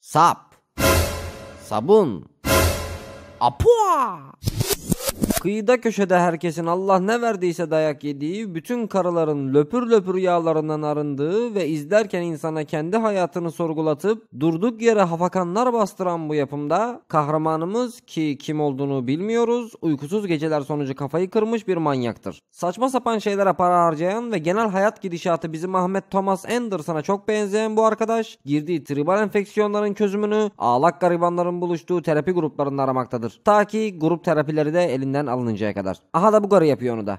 Sap Sabun Apua Kıyıda köşede herkesin Allah ne verdiyse dayak yediği, bütün karıların löpür löpür yağlarından arındığı ve izlerken insana kendi hayatını sorgulatıp durduk yere hafakanlar bastıran bu yapımda kahramanımız ki kim olduğunu bilmiyoruz, uykusuz geceler sonucu kafayı kırmış bir manyaktır. Saçma sapan şeylere para harcayan ve genel hayat gidişatı bizim Ahmet Thomas Anderson'a çok benzeyen bu arkadaş, girdiği tribal enfeksiyonların çözümünü ağlak garibanların buluştuğu terapi gruplarında aramaktadır. Ta ki grup terapileri de elinden alınmaktadır alıncaya kadar. Aha da bu karı yapıyor onu da.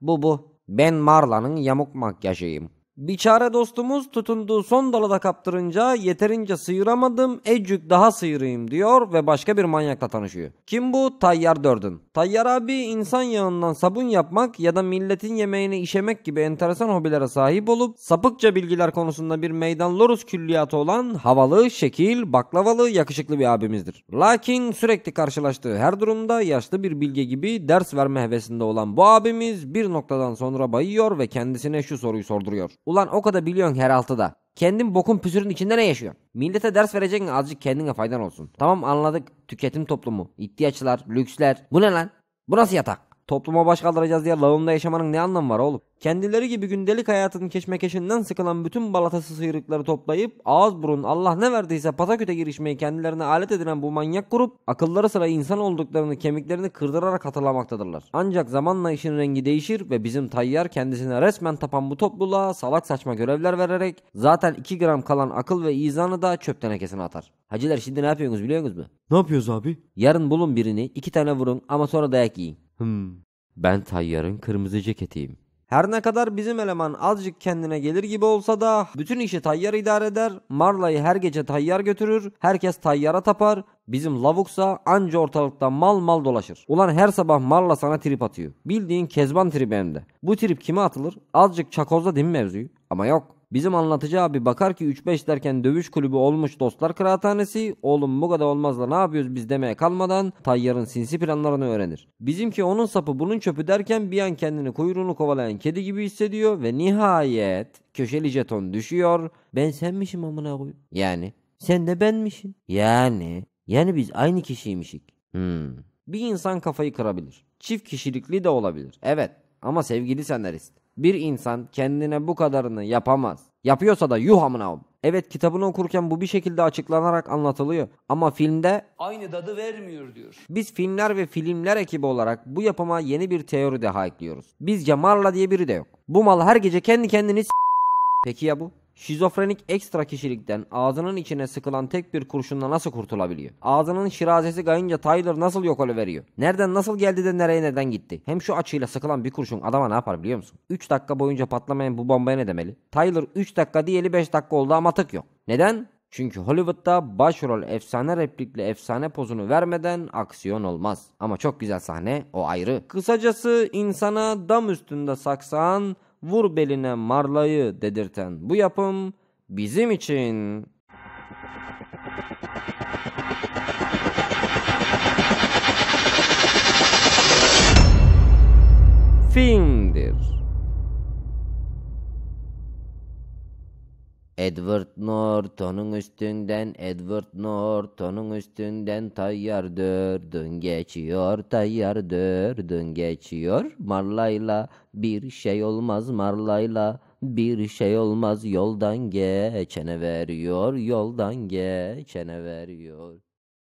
Bu bu. Ben Marla'nın yamuk makyajıyım. Biçare dostumuz tutunduğu son dalada kaptırınca yeterince sıyıramadım ecük daha sıyırayım diyor ve başka bir manyakla tanışıyor. Kim bu? Tayyar Dördün. Tayyar abi insan yağından sabun yapmak ya da milletin yemeğini işemek gibi enteresan hobilere sahip olup sapıkça bilgiler konusunda bir meydan lorus külliyatı olan havalı, şekil, baklavalı, yakışıklı bir abimizdir. Lakin sürekli karşılaştığı her durumda yaşlı bir bilge gibi ders verme hevesinde olan bu abimiz bir noktadan sonra bayıyor ve kendisine şu soruyu sorduruyor. Ulan o kadar biliyorsun her altıda. Kendin bokun püsürün içinde ne yaşıyorsun. Millete ders vereceksin azıcık kendine faydan olsun. Tamam anladık. Tüketim toplumu, ihtiyaçlar, lüksler. Bu ne lan? Bu nasıl yatak? Topluma baş kaldıracağız diye lavımda yaşamanın ne anlamı var oğlum? Kendileri gibi gündelik hayatın keşmekeşinden sıkılan bütün balatası sıyrıkları toplayıp ağız burun Allah ne verdiyse pataküte girişmeyi kendilerine alet edinen bu manyak grup akılları sıra insan olduklarını kemiklerini kırdırarak hatırlamaktadırlar. Ancak zamanla işin rengi değişir ve bizim tayyar kendisine resmen tapan bu topluluğa salak saçma görevler vererek zaten 2 gram kalan akıl ve izanı da çöp tenekesine atar. Hacılar şimdi ne yapıyorsunuz biliyor musunuz? Ne yapıyoruz abi? Yarın bulun birini iki tane vurun ama sonra dayak yiyin. Hmm, ben tayyarın kırmızı ceketiyim. Her ne kadar bizim eleman azıcık kendine gelir gibi olsa da bütün işi tayyar idare eder, Marla'yı her gece tayyar götürür, herkes tayyara tapar, bizim lavuksa anca ortalıkta mal mal dolaşır. Ulan her sabah Marla sana trip atıyor. Bildiğin kezban tribi hem de. Bu trip kime atılır? Azıcık çakozla değil mi mevzuyu? Ama yok. Bizim anlatıcı abi bakar ki 3-5 derken dövüş kulübü olmuş dostlar kıraathanesi. Oğlum bu kadar olmaz da ne yapıyoruz biz demeye kalmadan Tayyar'ın sinsi planlarını öğrenir. Bizimki onun sapı bunun çöpü derken bir an kendini kuyruğunu kovalayan kedi gibi hissediyor ve nihayet köşeli jeton düşüyor. Ben senmişim amına koyayım. Yani sen de benmişin. Yani yani biz aynı kişiymişik. Hmm. Bir insan kafayı kırabilir. Çift kişilikli de olabilir. Evet ama sevgili senarist. Bir insan kendine bu kadarını yapamaz. Yapıyorsa da yuh amına Evet kitabını okurken bu bir şekilde açıklanarak anlatılıyor ama filmde aynı tadı vermiyor diyor. Biz filmler ve filmler ekibi olarak bu yapıma yeni bir teori daha ekliyoruz. Bizce Marla diye biri de yok. Bu mal her gece kendi kendini Peki ya bu? Şizofrenik ekstra kişilikten ağzının içine sıkılan tek bir kurşunla nasıl kurtulabiliyor? Ağzının şirazesi kayınca Tyler nasıl yok veriyor? Nereden nasıl geldi de nereye neden gitti? Hem şu açıyla sıkılan bir kurşun adama ne yapar biliyor musun? 3 dakika boyunca patlamayan bu bombaya ne demeli? Tyler 3 dakika diyeli 5 dakika oldu ama tık yok. Neden? Çünkü Hollywood'da başrol efsane replikle efsane pozunu vermeden aksiyon olmaz. Ama çok güzel sahne o ayrı. Kısacası insana dam üstünde saksan vur beline marlayı dedirten bu yapım bizim için filmdir. Edward North onun üstünden Edward North onun üstünden tayyar dördün geçiyor tayyar dördün geçiyor Marlayla bir şey olmaz Marlayla bir şey olmaz yoldan geçene veriyor yoldan geçene veriyor